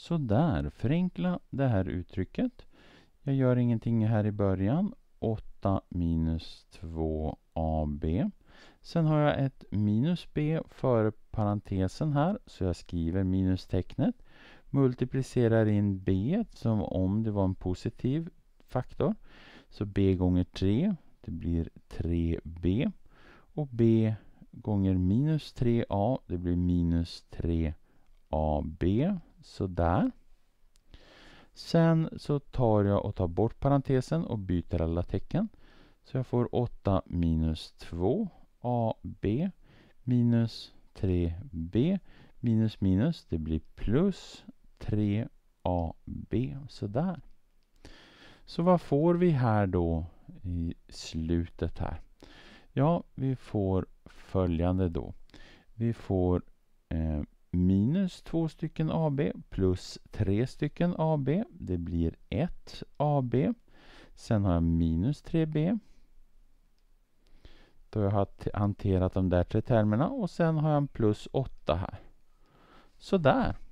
Sådär, förenkla det här uttrycket. Jag gör ingenting här i början. 8 minus 2ab. Sen har jag ett minus b före parentesen här, så jag skriver minustecknet. Multiplicerar in b som om det var en positiv faktor. Så b gånger 3, det blir 3b. Och b gånger minus 3a, det blir minus 3ab. Sådär. Sen så tar jag och tar bort parentesen och byter alla tecken. Så jag får 8 minus 2 AB minus 3B minus minus. Det blir plus 3AB. Sådär. Så vad får vi här då i slutet här? Ja, vi får följande då. Vi får eh, minus minus 2 stycken AB plus 3 stycken AB. Det blir 1 AB. Sen har jag minus 3B. Då jag har hanterat de där tre termerna och sen har jag en plus 8 här. Sådär.